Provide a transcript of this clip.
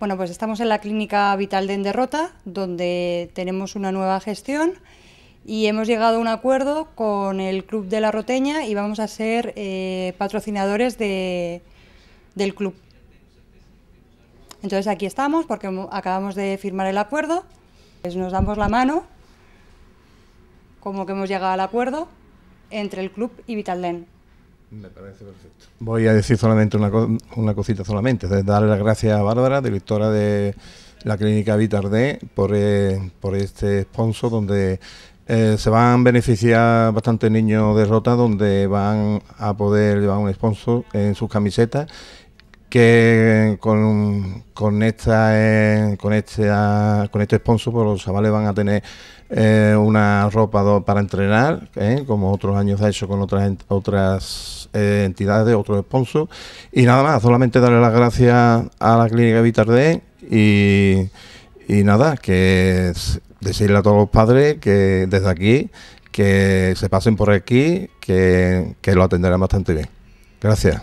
Bueno, pues estamos en la Clínica Vitalden de Rota, donde tenemos una nueva gestión y hemos llegado a un acuerdo con el Club de la Roteña y vamos a ser eh, patrocinadores del club. Entonces aquí estamos porque acabamos de firmar el acuerdo, pues nos damos la mano, como que hemos llegado al acuerdo, entre el club y Vitalden. Me parece perfecto. Voy a decir solamente una, una cosita solamente, darle las gracias a Bárbara, directora de la clínica Vitardé, por, eh, por este sponsor donde eh, se van a beneficiar bastantes niños de Rota, donde van a poder llevar un sponsor en sus camisetas que con, con esta eh, con este ah, con este sponsor pues los chavales van a tener eh, una ropa para entrenar ¿eh? como otros años ha hecho con otras otras entidades otros sponsors y nada más solamente darle las gracias a la clínica Vitardé y y nada que decirle a todos los padres que desde aquí que se pasen por aquí que, que lo atenderán bastante bien gracias